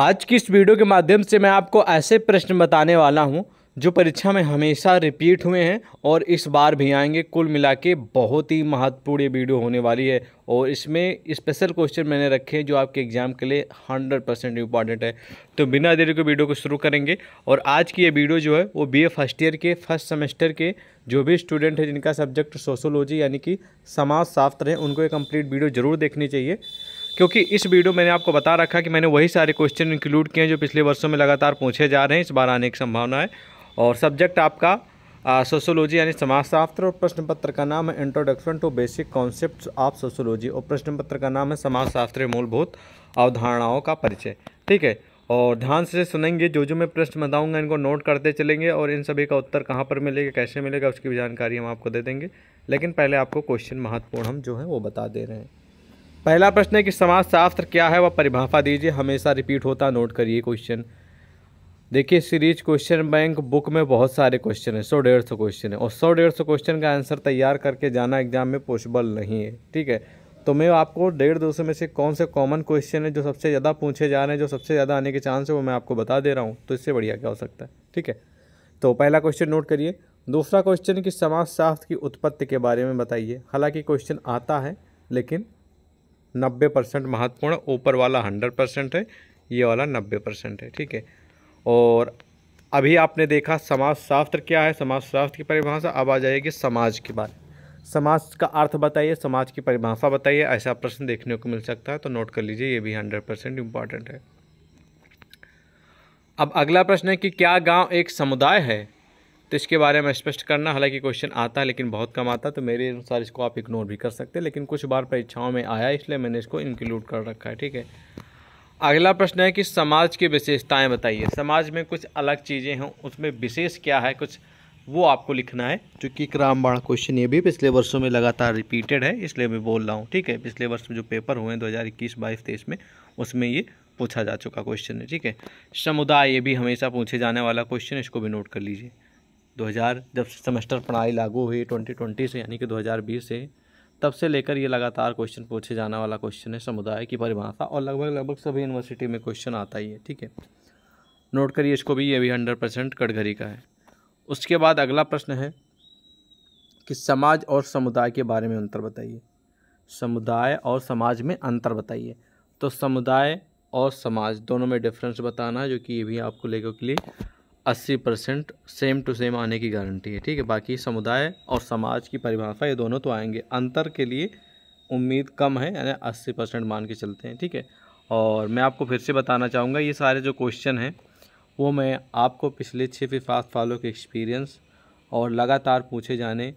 आज की इस वीडियो के माध्यम से मैं आपको ऐसे प्रश्न बताने वाला हूँ जो परीक्षा में हमेशा रिपीट हुए हैं और इस बार भी आएंगे कुल मिला के बहुत ही महत्वपूर्ण ये वीडियो होने वाली है और इसमें स्पेशल क्वेश्चन मैंने रखे हैं जो आपके एग्ज़ाम के लिए 100 परसेंट इंपॉर्टेंट है तो बिना देरी के वीडियो को शुरू करेंगे और आज की ये वीडियो जो है वो बीए फर्स्ट ईयर के फर्स्ट सेमेस्टर के जो भी स्टूडेंट हैं जिनका सब्जेक्ट सोशोलॉजी यानी कि समाज शास्त्र है उनको ये कम्प्लीट वीडियो ज़रूर देखनी चाहिए क्योंकि इस वीडियो मैंने आपको बता रखा कि मैंने वही सारे क्वेश्चन इंक्लूड किए हैं जो पिछले वर्षों में लगातार पूछे जा रहे हैं इस बार आने की संभावना है और सब्जेक्ट आपका सोशोलॉजी यानी समाजशास्त्र और प्रश्न पत्र का नाम है introduction to basic concept of sociology और प्रश्न पत्र का नाम है समाजशास्त्र मूलभूत अवधारणाओं का परिचय ठीक है और ध्यान से सुनेंगे जो जो मैं प्रश्न बताऊंगा इनको नोट करते चलेंगे और इन सभी का उत्तर कहाँ पर मिलेगा कैसे मिलेगा उसकी भी जानकारी हम आपको दे देंगे लेकिन पहले आपको क्वेश्चन महत्वपूर्ण हम जो है वो बता दे रहे हैं पहला प्रश्न है कि समाजशास्त्र क्या है वह परिभाषा दीजिए हमेशा रिपीट होता नोट करिए क्वेश्चन देखिए सीरीज क्वेश्चन बैंक बुक में बहुत सारे क्वेश्चन हैं सौ डेढ़ सौ क्वेश्चन है और सौ डेढ़ सौ क्वेश्चन का आंसर तैयार करके जाना एग्जाम में पॉसिबल नहीं है ठीक है तो मैं आपको डेढ़ दो सौ में से कौन से कॉमन क्वेश्चन है जो सबसे ज़्यादा पूछे जा रहे हैं जो सबसे ज़्यादा आने के चांस है वो मैं आपको बता दे रहा हूँ तो इससे बढ़िया क्या हो सकता है ठीक है तो पहला क्वेश्चन नोट करिए दूसरा क्वेश्चन कि समाजशास्त्र की उत्पत्ति के बारे में बताइए हालाँकि क्वेश्चन आता है लेकिन नब्बे परसेंट महत्वपूर्ण ऊपर वाला हंड्रेड परसेंट है ये वाला नब्बे परसेंट है ठीक है और अभी आपने देखा समाज शास्त्र क्या है समाज शास्त्र की परिभाषा अब आ जाएगी समाज के बारे समाज का अर्थ बताइए समाज की परिभाषा बताइए ऐसा प्रश्न देखने को मिल सकता है तो नोट कर लीजिए ये भी हंड्रेड परसेंट इम्पॉर्टेंट है अब अगला प्रश्न है कि क्या गांव एक समुदाय है तो इसके बारे में स्पष्ट करना हालांकि क्वेश्चन आता है लेकिन बहुत कम आता है तो मेरे अनुसार इसको आप इग्नोर भी कर सकते हैं लेकिन कुछ बार परीक्षाओं में आया इसलिए मैंने इसको इंक्लूड कर रखा है ठीक है अगला प्रश्न है कि समाज की विशेषताएँ बताइए समाज में कुछ अलग चीज़ें हों उसमें विशेष क्या है कुछ वो आपको लिखना है चूँकि रामबाण क्वेश्चन ये भी पिछले वर्षों में लगातार रिपीटेड है इसलिए मैं बोल रहा हूँ ठीक है पिछले वर्ष में जो पेपर हुए हैं दो हज़ार इक्कीस बाईस तेईस में उसमें ये पूछा जा चुका क्वेश्चन है ठीक है समुदाय ये भी हमेशा पूछे जाने वाला क्वेश्चन इसको भी नोट कर लीजिए 2000 जब सेमेस्टर प्रणाली लागू हुई 2020 से यानी कि 2020 से तब से लेकर ये लगातार क्वेश्चन पूछे जाने वाला क्वेश्चन है समुदाय की परिभाषा और लगभग लगभग सभी यूनिवर्सिटी में क्वेश्चन आता ही है ठीक है नोट करिए इसको भी ये भी हंड्रेड परसेंट कटघरी का है उसके बाद अगला प्रश्न है कि समाज और समुदाय के बारे में अंतर बताइए समुदाय और समाज में अंतर बताइए तो समुदाय और समाज दोनों में डिफरेंस बताना जो कि ये भी आपको लेकर के लिए अस्सी परसेंट सेम टू सेम आने की गारंटी है ठीक है बाकी समुदाय और समाज की परिभाषा ये दोनों तो आएंगे अंतर के लिए उम्मीद कम है यानी अस्सी परसेंट मान के चलते हैं ठीक है और मैं आपको फिर से बताना चाहूँगा ये सारे जो क्वेश्चन हैं वो मैं आपको पिछले छः फिर फास्ट फॉलो के एक्सपीरियंस और लगातार पूछे जाने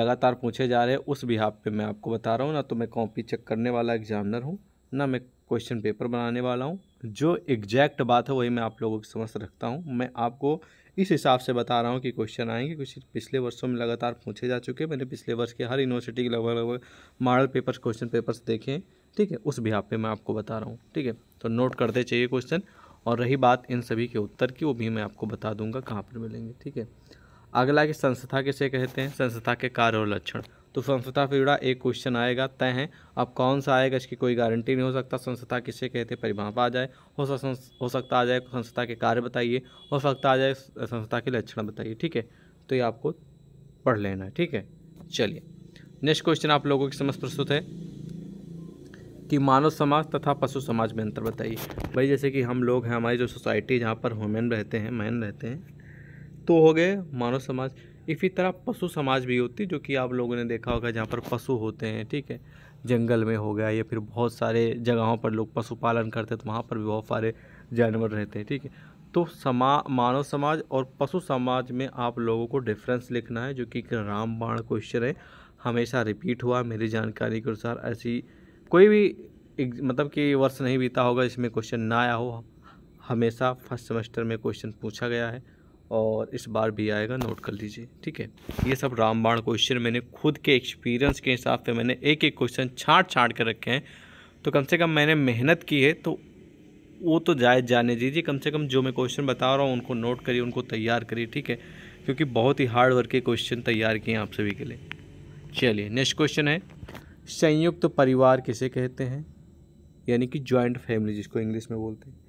लगातार पूछे जा रहे उस बिहाब पे मैं आपको बता रहा हूँ ना तो मैं कॉपी चेक करने वाला एग्जामिनर हूँ ना मैं क्वेश्चन पेपर बनाने वाला हूँ जो एग्जैक्ट बात है वही मैं आप लोगों की समझ रखता हूँ मैं आपको इस हिसाब से बता रहा हूँ कि क्वेश्चन आएंगे कुछ पिछले वर्षों में लगातार पूछे जा चुके हैं मैंने पिछले वर्ष के हर यूनिवर्सिटी के लगभग लगभग मॉडल पेपर्स क्वेश्चन पेपर्स देखे ठीक है उस भी आप पे मैं आपको बता रहा हूँ ठीक है तो नोट करते चाहिए क्वेश्चन और रही बात इन सभी के उत्तर की वो भी मैं आपको बता दूंगा कहाँ पर मिलेंगे ठीक है अगला कि संस्था किसे कहते हैं संस्था के कार्य और लक्षण तो संस्था से जुड़ा एक क्वेश्चन आएगा तय है अब कौन सा आएगा इसकी कोई गारंटी नहीं हो सकता संस्था किसे कहते परिभाषा आ जाए हो सकता हो सकता आ जाए संस्था के कार्य बताइए हो सकता आ जाए संस्था के लक्षण बताइए ठीक है तो ये आपको पढ़ लेना है ठीक है चलिए नेक्स्ट क्वेश्चन आप लोगों की समझ प्रस्तुत है कि मानव समाज तथा पशु समाज में अंतर बताइए भाई जैसे कि हम लोग हैं हमारी जो सोसाइटी जहाँ पर वुमेन रहते हैं मैन रहते हैं तो हो गए मानव समाज इसी तरह पशु समाज भी होती जो कि आप लोगों ने देखा होगा जहाँ पर पशु होते हैं ठीक है जंगल में हो गया या फिर बहुत सारे जगहों पर लोग पशुपालन करते हैं तो वहाँ पर भी बहुत सारे जानवर रहते हैं ठीक है तो समा मानव समाज और पशु समाज में आप लोगों को डिफरेंस लिखना है जो कि एक रामबाण क्वेश्चन है हमेशा रिपीट हुआ मेरी जानकारी के अनुसार ऐसी कोई भी मतलब कि वर्ष नहीं बीता होगा जिसमें क्वेश्चन ना आया हो हमेशा फर्स्ट सेमेस्टर में क्वेश्चन पूछा गया है और इस बार भी आएगा नोट कर लीजिए ठीक है ये सब रामबाण क्वेश्चन मैंने खुद के एक्सपीरियंस के हिसाब से मैंने एक एक क्वेश्चन छाँट छाँट कर रखे हैं तो कम से कम मैंने मेहनत की है तो वो तो जायज़ जाने दीजिए कम से कम जो मैं क्वेश्चन बता रहा हूँ उनको नोट करिए उनको तैयार करिए ठीक है क्योंकि बहुत ही हार्ड वर्क के क्वेश्चन तैयार किए हैं आप सभी के लिए चलिए नेक्स्ट क्वेश्चन है संयुक्त तो परिवार किसे कहते हैं यानी कि ज्वाइंट फैमिली जिसको इंग्लिश में बोलते हैं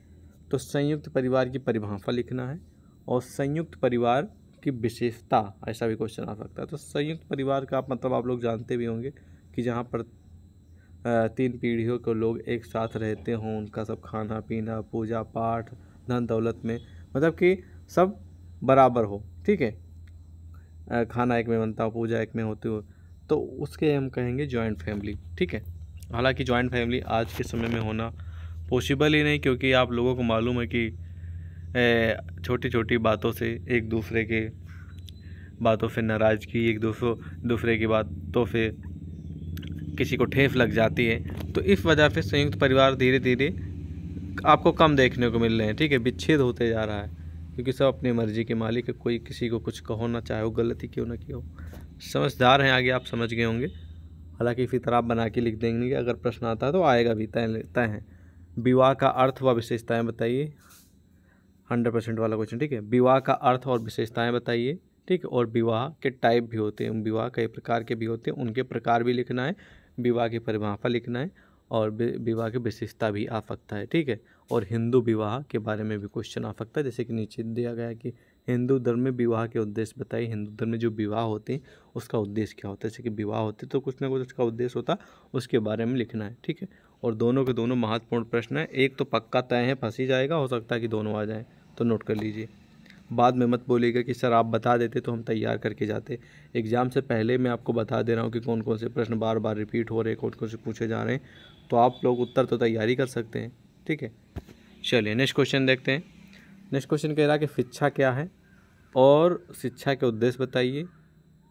तो संयुक्त परिवार की परिभाषा लिखना है और संयुक्त परिवार की विशेषता ऐसा भी क्वेश्चन आ सकता है तो संयुक्त परिवार का मतलब आप लोग जानते भी होंगे कि जहाँ पर तीन पीढ़ियों के लोग एक साथ रहते हों उनका सब खाना पीना पूजा पाठ धन दौलत में मतलब कि सब बराबर हो ठीक है खाना एक में बनता हो पूजा एक में होती हो तो उसके हम कहेंगे जॉइंट फैमिली ठीक है हालांकि जॉइंट फैमिली आज के समय में होना पॉसिबल ही नहीं क्योंकि आप लोगों को मालूम है कि छोटी छोटी बातों से एक दूसरे के बातों से नाराज़गी एक दूसरों दूसरे की बातों से किसी को ठेस लग जाती है तो इस वजह से संयुक्त परिवार धीरे धीरे आपको कम देखने को मिल रहे हैं ठीक है विच्छेद होते जा रहा है क्योंकि सब अपनी मर्ज़ी के मालिक है कोई किसी को कुछ कहो ना चाहे वो गलती क्यों ना क्यों समझदार हैं आगे आप समझ गए होंगे हालांकि इसी तरह आप बना के लिख देंगे अगर प्रश्न आता है तो आएगा भी तय तय हैं विवाह का अर्थ व विशेषताएँ बताइए हंड्रेड परसेंट वाला क्वेश्चन ठीक है विवाह का अर्थ और विशेषताएं बताइए ठीक है और विवाह के टाइप भी होते हैं विवाह कई प्रकार के भी होते हैं उनके प्रकार भी लिखना है विवाह की परिभाषा लिखना है और विवाह की विशेषता भी आ सकता है ठीक है और हिंदू विवाह के बारे में भी क्वेश्चन आ सकता है जैसे कि नीचे दिया गया कि हिंदू धर्म में विवाह के उद्देश्य बताइए हिंदू धर्म में जो विवाह होते हैं उसका उद्देश्य क्या होता है जैसे कि विवाह होते तो कुछ ना कुछ उसका उद्देश्य होता उसके बारे में लिखना है ठीक है और दोनों के दोनों महत्वपूर्ण प्रश्न हैं एक तो पक्का तय है फंसी जाएगा हो सकता है कि दोनों आ जाएँ तो नोट कर लीजिए बाद में मत बोलिएगा कि सर आप बता देते तो हम तैयार करके जाते एग्ज़ाम से पहले मैं आपको बता दे रहा हूँ कि कौन कौन से प्रश्न बार बार रिपीट हो रहे कौन कौन से पूछे जा रहे हैं तो आप लोग उत्तर तो तैयारी कर सकते हैं ठीक है चलिए नेक्स्ट क्वेश्चन देखते हैं नेक्स्ट क्वेश्चन कह रहा कि शिक्षा क्या है और शिक्षा के उद्देश्य बताइए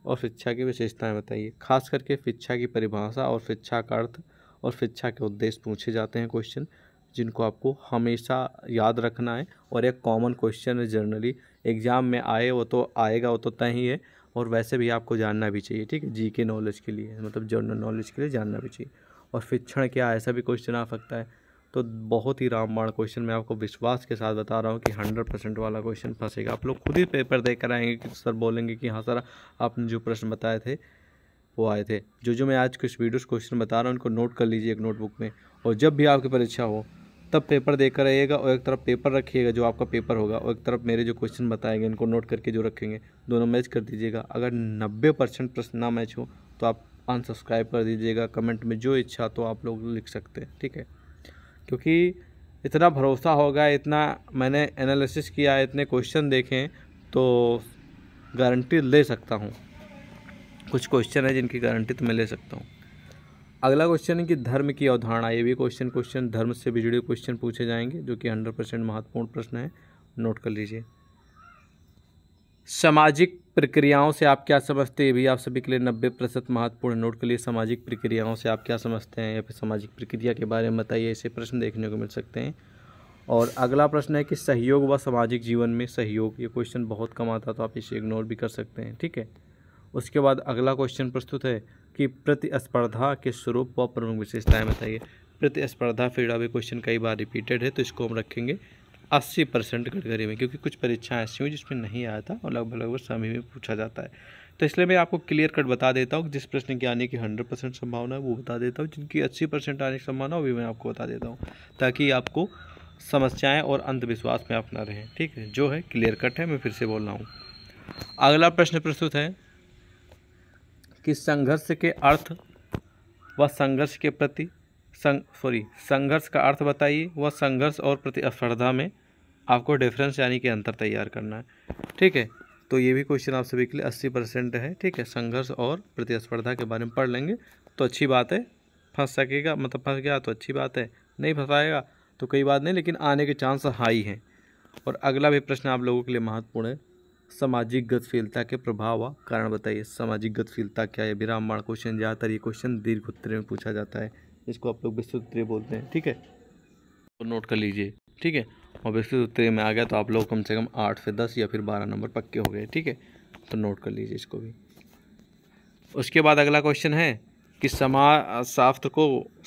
और शिक्षा की विशेषताएं बताइए खास करके शिक्षा की परिभाषा और शिक्षा का अर्थ और शिक्षा के उद्देश्य पूछे जाते हैं क्वेश्चन जिनको आपको हमेशा याद रखना है और एक कॉमन क्वेश्चन है जनरली एग्ज़ाम में आए वो तो आएगा वो तो तय ही है और वैसे भी आपको जानना भी चाहिए ठीक है जी के नॉलेज के लिए मतलब जनरल नॉलेज के लिए जानना भी चाहिए और शिक्षण क्या ऐसा भी क्वेश्चन आ सकता है तो बहुत ही रामबाण क्वेश्चन मैं आपको विश्वास के साथ बता रहा हूँ कि हंड्रेड परसेंट वाला क्वेश्चन फंसेगा आप लोग खुद ही पेपर देख कर आएंगे कि सर बोलेंगे कि हाँ सर आपने जो प्रश्न बताए थे वो आए थे जो जो मैं आज कुछ वीडियोस क्वेश्चन बता रहा हूँ उनको नोट कर लीजिए एक नोटबुक में और जब भी आपकी परीक्षा हो तब पेपर देकर रहिएगा और एक तरफ पेपर रखिएगा जो आपका पेपर होगा और एक तरफ मेरे जो क्वेश्चन बताएंगे इनको नोट करके जो रखेंगे दोनों मैच कर दीजिएगा अगर नब्बे परसेंट प्रश्न ना मैच हो तो आप अनसब्सक्राइब कर दीजिएगा कमेंट में जो इच्छा तो आप लोग लिख सकते हैं ठीक है क्योंकि इतना भरोसा होगा इतना मैंने एनालिसिस किया इतने क्वेश्चन देखें तो गारंटी ले सकता हूँ कुछ क्वेश्चन है जिनकी गारंटी तो मैं ले सकता हूँ अगला क्वेश्चन है कि धर्म की अवधारणा ये भी क्वेश्चन क्वेश्चन धर्म से भी जुड़े क्वेश्चन पूछे जाएंगे जो कि हंड्रेड परसेंट महत्वपूर्ण प्रश्न है नोट कर लीजिए सामाजिक प्रक्रियाओं से आप क्या समझते हैं भी आप सभी के लिए नब्बे प्रतिशत महत्वपूर्ण नोट के लिए सामाजिक प्रक्रियाओं से आप क्या समझते हैं या फिर सामाजिक प्रक्रिया के बारे में बताइए ऐसे प्रश्न देखने को मिल सकते हैं और अगला प्रश्न है कि सहयोग व सामाजिक जीवन में सहयोग ये क्वेश्चन बहुत कम आता तो आप इसे इग्नोर भी कर सकते हैं ठीक है उसके बाद अगला क्वेश्चन प्रस्तुत है कि प्रतिस्पर्धा के स्वरूप व प्रमुख विशेषताएं बताइए प्रतिस्पर्धा फील्ड अभी क्वेश्चन कई बार रिपीटेड है तो इसको हम रखेंगे अस्सी परसेंट कटगरी में क्योंकि कुछ परीक्षाएं ऐसी हुई जिसमें नहीं आया था और लगभग लगभग सभी में पूछा जाता है तो इसलिए मैं आपको क्लियर कट बता देता हूँ जिस प्रश्न की आने की हंड्रेड परसेंट संभावना है वो बता देता हूँ जिनकी अस्सी परसेंट आने की संभावना वो भी मैं आपको बता देता हूँ ताकि आपको समस्याएँ और अंधविश्वास में आप ना रहें ठीक है जो है क्लियर कट है मैं फिर से बोल रहा हूँ अगला प्रश्न प्रस्तुत है कि संघर्ष के अर्थ व संघर्ष के प्रति सं सॉरी संघर्ष का अर्थ बताइए वह संघर्ष और प्रतिस्पर्धा में आपको डिफरेंस यानी कि अंतर तैयार करना है ठीक है तो ये भी क्वेश्चन आप सभी के लिए अस्सी परसेंट है ठीक है संघर्ष और प्रतिस्पर्धा के बारे में पढ़ लेंगे तो अच्छी बात है फंस सकेगा मतलब फंस गया तो अच्छी बात है नहीं फंसाएगा तो कई बात नहीं लेकिन आने के चांस हाई हैं और अगला भी प्रश्न आप लोगों के लिए महत्वपूर्ण है सामाजिक गतिशीलता के प्रभाव व कारण बताइए सामाजिक गतिशीलता क्या है विराम क्वेश्चन ज़्यादातर ये क्वेश्चन दीर्घ उत्तर में पूछा जाता है इसको आप लोग विस्तृत उत्तरीय बोलते हैं ठीक है तो नोट कर लीजिए ठीक है और विस्तृत उत्तरीय में आ गया तो आप लोग कम से कम आठ से दस या फिर बारह नंबर पक्के हो गए ठीक है तो नोट कर लीजिए इसको भी उसके बाद अगला क्वेश्चन है कि समाज शास्त्र को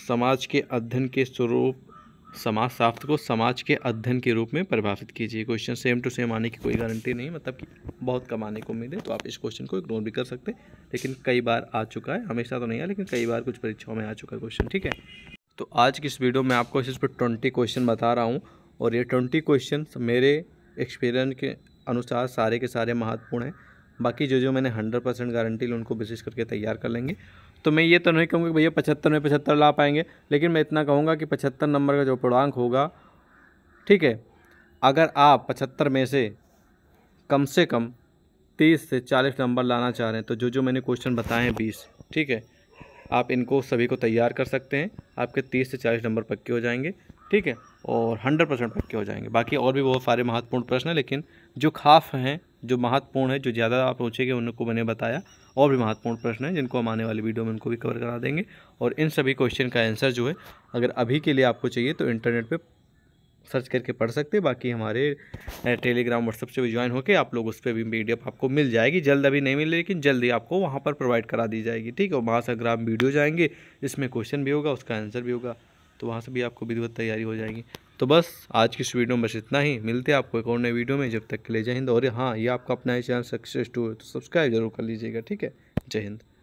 समाज के अध्ययन के स्वरूप समाज शास्त्र को समाज के अध्ययन के रूप में परिभाषित कीजिए क्वेश्चन सेम टू सेम आने की कोई गारंटी नहीं मतलब कि बहुत कम आने को मिले तो आप इस क्वेश्चन को इग्नोर भी कर सकते लेकिन कई बार आ चुका है हमेशा तो नहीं आया लेकिन कई बार कुछ परीक्षाओं में आ चुका है क्वेश्चन ठीक है तो आज की इस वीडियो में आपको इस पर ट्वेंटी क्वेश्चन बता रहा हूँ और ये ट्वेंटी क्वेश्चन मेरे एक्सपीरियंस के अनुसार सारे के सारे महत्वपूर्ण हैं बाकी जो जो मैंने हंड्रेड परसेंट गारंटी ली उनको विशेष करके तैयार कर लेंगे तो मैं ये तो नहीं कहूँगा कि भैया पचहत्तर में पचहत्तर ला पाएंगे लेकिन मैं इतना कहूँगा कि पचहत्तर नंबर का जो पूर्णांक होगा ठीक है अगर आप पचहत्तर में से कम से कम तीस से चालीस नंबर लाना चाह रहे हैं तो जो जो मैंने क्वेश्चन बताए हैं बीस ठीक है आप इनको सभी को तैयार कर सकते हैं आपके तीस से चालीस नंबर पक्के हो जाएंगे ठीक है और हंड्रेड परसेंट पक्के हो जाएंगे बाकी और भी बहुत सारे महत्वपूर्ण प्रश्न हैं लेकिन जो खाफ हैं जो महत्वपूर्ण है जो ज़्यादा आप पूछेंगे उनको मैंने बताया और भी महत्वपूर्ण प्रश्न हैं जिनको हम आने वाली वीडियो में उनको भी कवर करा देंगे और इन सभी क्वेश्चन का आंसर जो है अगर अभी के लिए आपको चाहिए तो इंटरनेट पर सर्च करके पढ़ सकते हैं बाकी हमारे टेलीग्राम व्हाट्सअप से भी ज्वाइन होकर आप लोग उस पर भी वीडियो आपको मिल जाएगी जल्द अभी नहीं मिले लेकिन जल्दी आपको वहाँ पर प्रोवाइड करा दी जाएगी ठीक है वहाँ से अगर आप वीडियो जाएंगे इसमें क्वेश्चन भी होगा उसका आंसर भी होगा तो वहाँ से भी आपको विधिवत तैयारी हो जाएगी तो बस आज की इस वीडियो में बस इतना ही मिलते हैं आपको एक और नए वीडियो में जब तक के लिए जय हिंद और हाँ ये आपका अपना ही चैनल सक्सेस टू है तो सब्सक्राइब जरूर कर लीजिएगा ठीक है जय हिंद